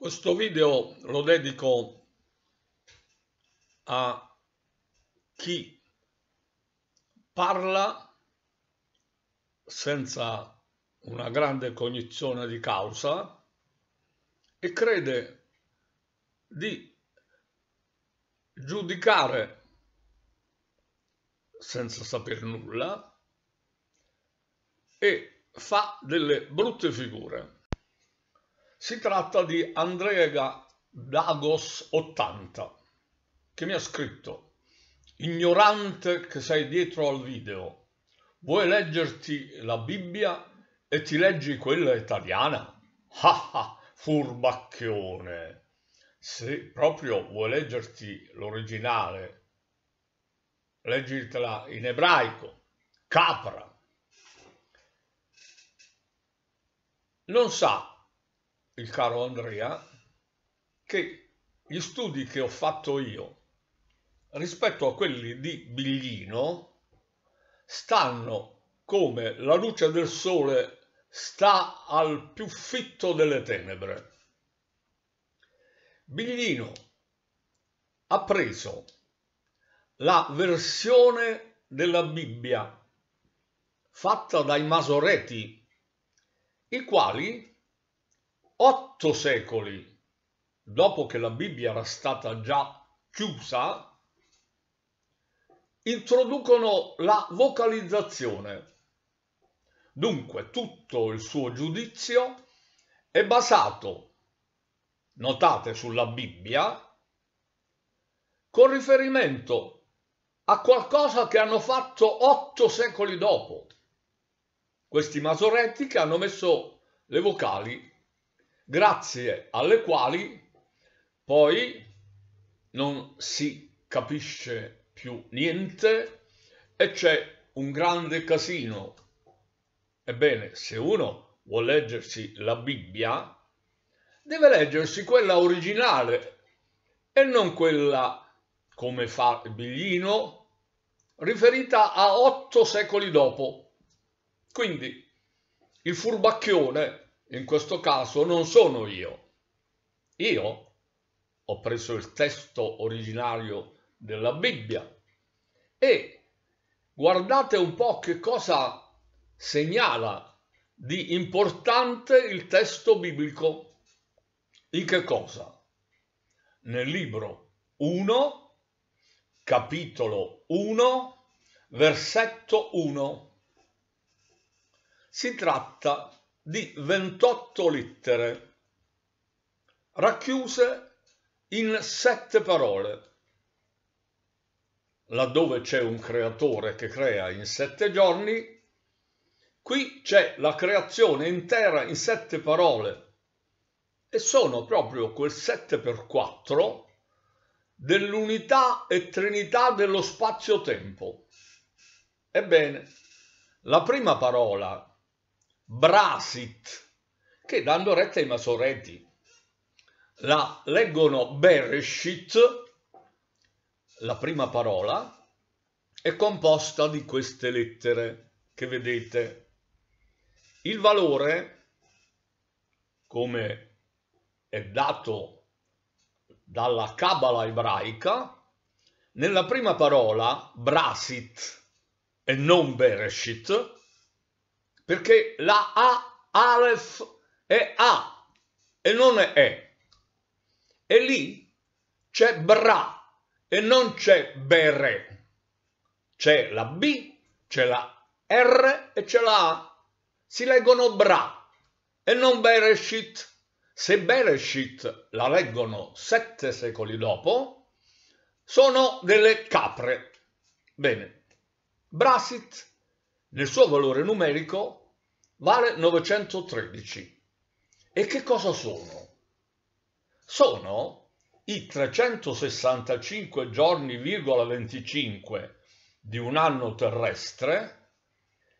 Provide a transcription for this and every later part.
Questo video lo dedico a chi parla senza una grande cognizione di causa e crede di giudicare senza sapere nulla e fa delle brutte figure. Si tratta di Andrea Dagos 80 che mi ha scritto Ignorante che sei dietro al video, vuoi leggerti la Bibbia e ti leggi quella italiana? Ah furbacchione! Se proprio vuoi leggerti l'originale, leggitela in ebraico, capra. Non sa il caro Andrea, che gli studi che ho fatto io rispetto a quelli di Biglino stanno come la luce del sole sta al più fitto delle tenebre. Biglino ha preso la versione della Bibbia fatta dai Masoreti, i quali otto secoli dopo che la Bibbia era stata già chiusa, introducono la vocalizzazione. Dunque tutto il suo giudizio è basato, notate, sulla Bibbia, con riferimento a qualcosa che hanno fatto otto secoli dopo. Questi masoretti che hanno messo le vocali grazie alle quali poi non si capisce più niente e c'è un grande casino. Ebbene, se uno vuole leggersi la Bibbia, deve leggersi quella originale e non quella, come fa Biglino, riferita a otto secoli dopo. Quindi il furbacchione in questo caso non sono io. Io ho preso il testo originario della Bibbia e guardate un po' che cosa segnala di importante il testo biblico. In che cosa? Nel libro 1, capitolo 1, versetto 1. Si tratta di di 28 lettere, racchiuse in sette parole. Laddove c'è un creatore che crea in sette giorni, qui c'è la creazione intera in sette parole e sono proprio quel 7x4 dell'unità e trinità dello spazio-tempo. Ebbene, la prima parola Brasit, che dando retta ai Masoreti la leggono Bereshit, la prima parola, è composta di queste lettere che vedete. Il valore, come è dato dalla cabala ebraica, nella prima parola, Brasit e non Bereshit, perché la A, Aleph, è A e non è E. E lì c'è Bra e non c'è Bere. C'è la B, c'è la R e c'è la A. Si leggono Bra e non Bereshit. Se Bereshit la leggono sette secoli dopo, sono delle capre. Bene, Brasit, nel suo valore numerico, vale 913. E che cosa sono? Sono i 365 giorni,25 di un anno terrestre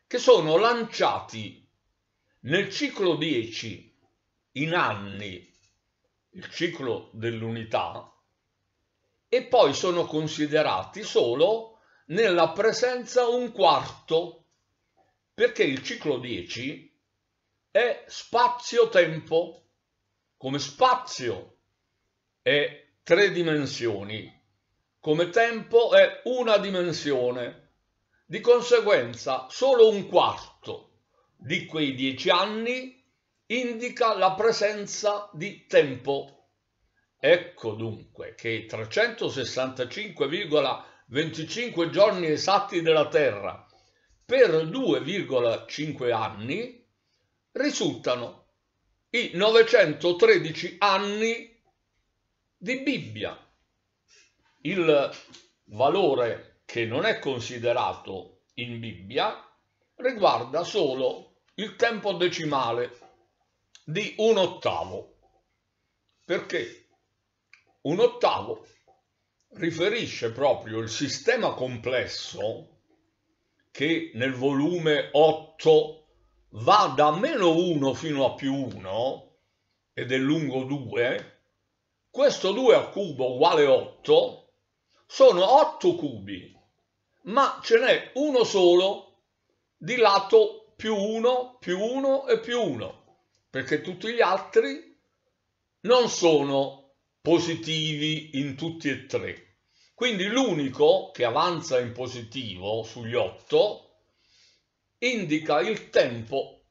che sono lanciati nel ciclo 10 in anni, il ciclo dell'unità, e poi sono considerati solo nella presenza un quarto perché il ciclo 10 è spazio-tempo, come spazio è tre dimensioni, come tempo è una dimensione. Di conseguenza solo un quarto di quei dieci anni indica la presenza di tempo. Ecco dunque che 365,25 giorni esatti della Terra per 2,5 anni risultano i 913 anni di Bibbia. Il valore che non è considerato in Bibbia riguarda solo il tempo decimale di un ottavo, perché un ottavo riferisce proprio il sistema complesso che nel volume 8 va da meno 1 fino a più 1 ed è lungo 2, questo 2 al cubo uguale 8 sono 8 cubi, ma ce n'è uno solo di lato più 1, più 1 e più 1, perché tutti gli altri non sono positivi in tutti e tre. Quindi l'unico che avanza in positivo sugli 8 indica il tempo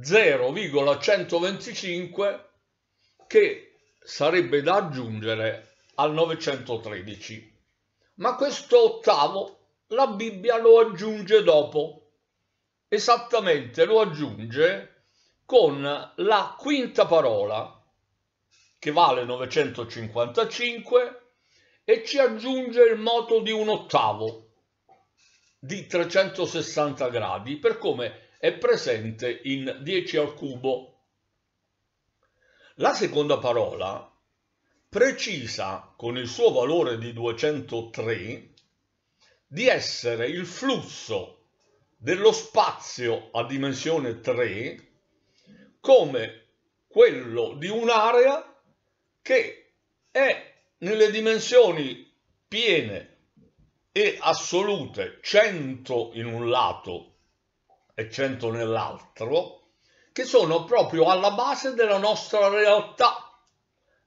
0,125 che sarebbe da aggiungere al 913. Ma questo ottavo la Bibbia lo aggiunge dopo. Esattamente lo aggiunge con la quinta parola che vale 955 e ci aggiunge il moto di un ottavo di 360 gradi per come è presente in 10 al cubo. La seconda parola precisa con il suo valore di 203 di essere il flusso dello spazio a dimensione 3 come quello di un'area che è nelle dimensioni piene e assolute, 100 in un lato e 100 nell'altro, che sono proprio alla base della nostra realtà,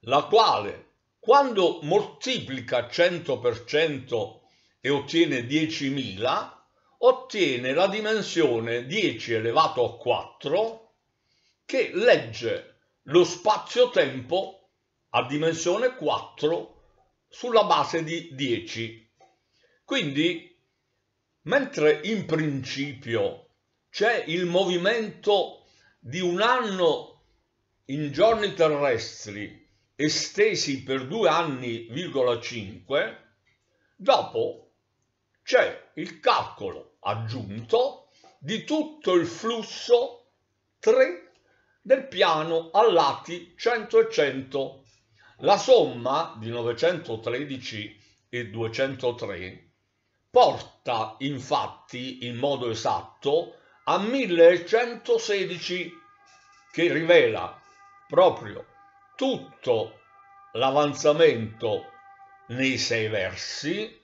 la quale quando moltiplica 100% e ottiene 10.000, ottiene la dimensione 10 elevato a 4 che legge lo spazio-tempo a dimensione 4 sulla base di 10. Quindi, mentre in principio c'è il movimento di un anno in giorni terrestri estesi per 2 anni,5, dopo c'è il calcolo aggiunto di tutto il flusso 3 del piano a lati 100 e 100 la somma di 913 e 203 porta infatti in modo esatto a 1116 che rivela proprio tutto l'avanzamento nei sei versi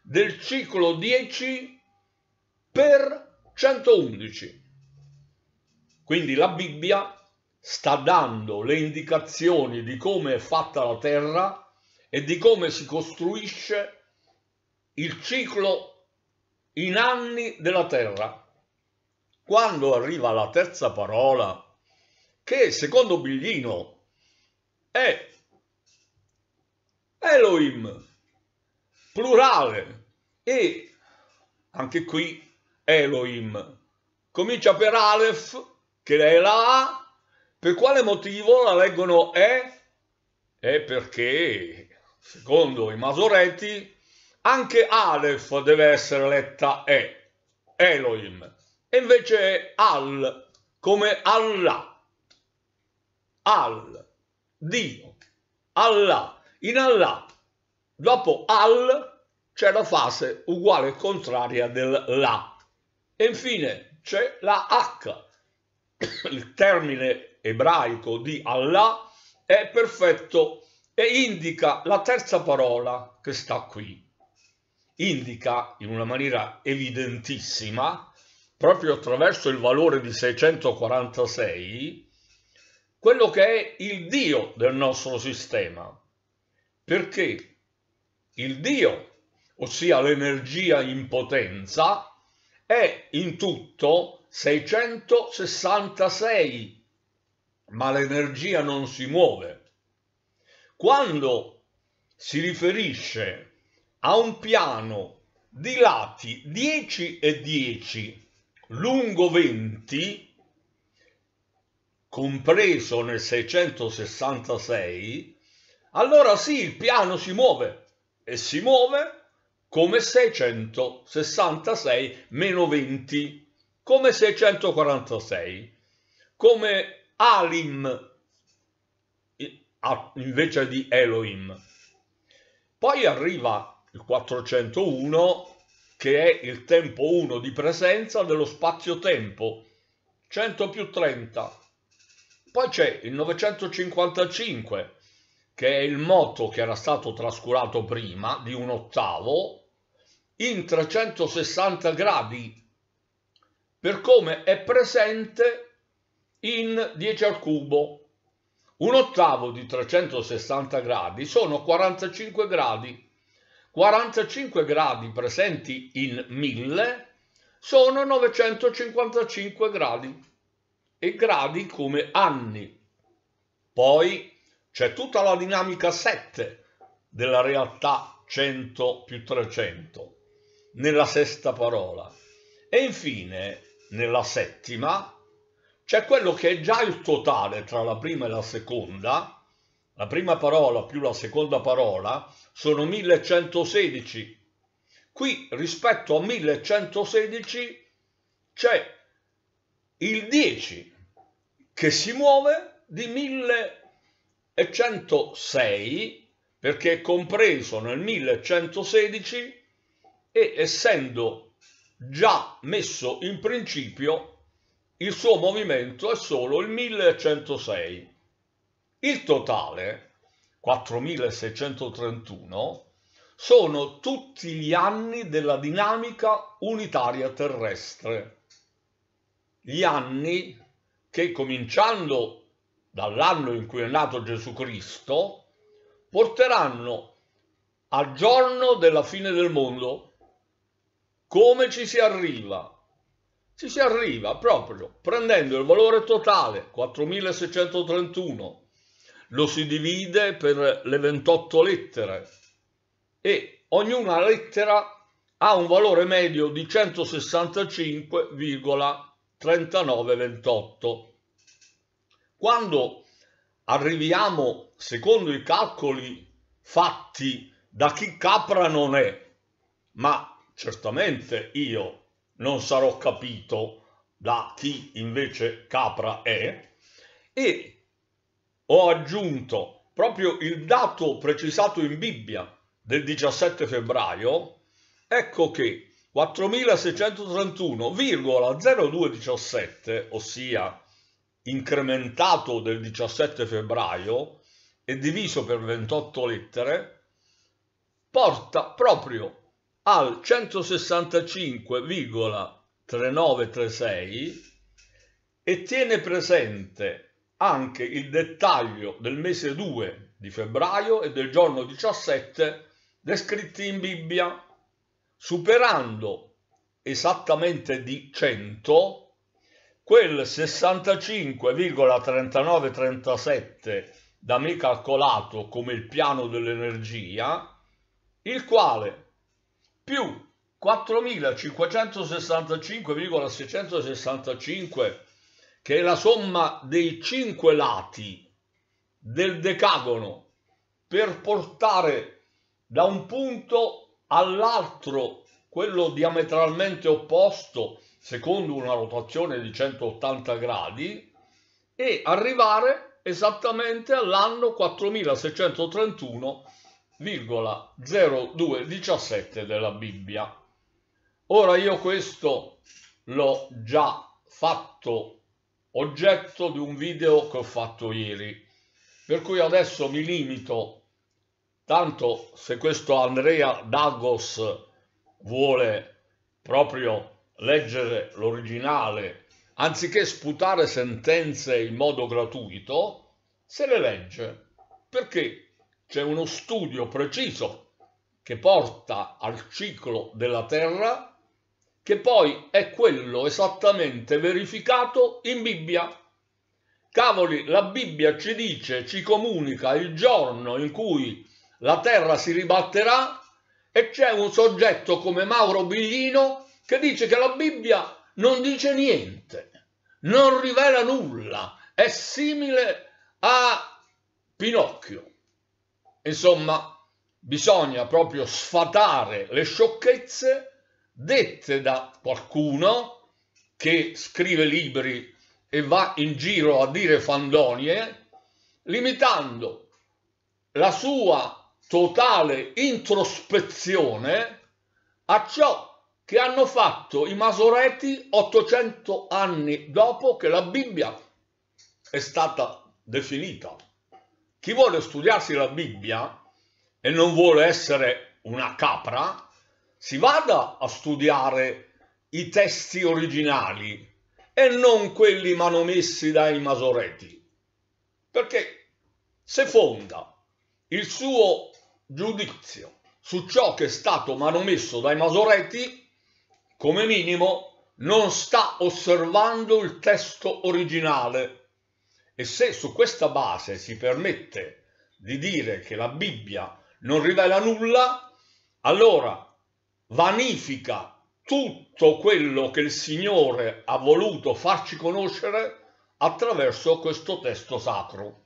del ciclo 10 per 111. Quindi la Bibbia sta dando le indicazioni di come è fatta la Terra e di come si costruisce il ciclo in anni della Terra. Quando arriva la terza parola, che secondo Biglino è Elohim, plurale, e anche qui Elohim. Comincia per Aleph, che è la A, per quale motivo la leggono E? È perché, secondo i Masoretti, anche Aleph deve essere letta E, Elohim, e invece è Al, come Allah, Al, Dio, Allah. In Allah, dopo Al, c'è la fase uguale e contraria del La. E infine c'è la H, il termine ebraico di Allah è perfetto e indica la terza parola che sta qui. Indica in una maniera evidentissima, proprio attraverso il valore di 646, quello che è il Dio del nostro sistema. Perché il Dio, ossia l'energia in potenza, è in tutto 666 ma l'energia non si muove. Quando si riferisce a un piano di lati 10 e 10 lungo 20, compreso nel 666, allora sì, il piano si muove e si muove come 666 meno 20, come 646, come Alim invece di Elohim. Poi arriva il 401 che è il tempo 1 di presenza dello spazio-tempo, 100 più 30. Poi c'è il 955 che è il moto che era stato trascurato prima di un ottavo in 360 gradi per come è presente in 10 al cubo, un ottavo di 360 gradi sono 45 gradi, 45 gradi presenti in 1000 sono 955 gradi e gradi come anni. Poi c'è tutta la dinamica 7 della realtà 100 più 300 nella sesta parola e infine nella settima c'è quello che è già il totale tra la prima e la seconda, la prima parola più la seconda parola sono 1116. Qui rispetto a 1116 c'è il 10 che si muove di 1106 perché è compreso nel 1116 e essendo già messo in principio il suo movimento è solo il 1106. Il totale, 4631, sono tutti gli anni della dinamica unitaria terrestre. Gli anni che, cominciando dall'anno in cui è nato Gesù Cristo, porteranno al giorno della fine del mondo. Come ci si arriva? ci si arriva proprio prendendo il valore totale 4631, lo si divide per le 28 lettere e ognuna lettera ha un valore medio di 165,3928. Quando arriviamo, secondo i calcoli fatti da chi capra non è, ma certamente io non sarò capito da chi invece capra è, e ho aggiunto proprio il dato precisato in Bibbia del 17 febbraio, ecco che 4631,0217, ossia incrementato del 17 febbraio e diviso per 28 lettere, porta proprio al 165,3936 e tiene presente anche il dettaglio del mese 2 di febbraio e del giorno 17 descritti in Bibbia, superando esattamente di 100 quel 65,3937 da me calcolato come il piano dell'energia, il quale più 4565,665 che è la somma dei cinque lati del decagono per portare da un punto all'altro quello diametralmente opposto secondo una rotazione di 180 gradi e arrivare esattamente all'anno 4631 0217 della Bibbia. Ora io questo l'ho già fatto oggetto di un video che ho fatto ieri, per cui adesso mi limito, tanto se questo Andrea Dagos vuole proprio leggere l'originale, anziché sputare sentenze in modo gratuito, se le legge, perché c'è uno studio preciso che porta al ciclo della Terra, che poi è quello esattamente verificato in Bibbia. Cavoli, la Bibbia ci dice, ci comunica il giorno in cui la Terra si ribatterà e c'è un soggetto come Mauro Biglino che dice che la Bibbia non dice niente, non rivela nulla, è simile a Pinocchio. Insomma, bisogna proprio sfatare le sciocchezze dette da qualcuno che scrive libri e va in giro a dire fandonie, limitando la sua totale introspezione a ciò che hanno fatto i Masoreti 800 anni dopo che la Bibbia è stata definita. Chi vuole studiarsi la Bibbia e non vuole essere una capra, si vada a studiare i testi originali e non quelli manomessi dai masoreti, perché se fonda il suo giudizio su ciò che è stato manomesso dai masoreti, come minimo non sta osservando il testo originale e se su questa base si permette di dire che la Bibbia non rivela nulla, allora vanifica tutto quello che il Signore ha voluto farci conoscere attraverso questo testo sacro.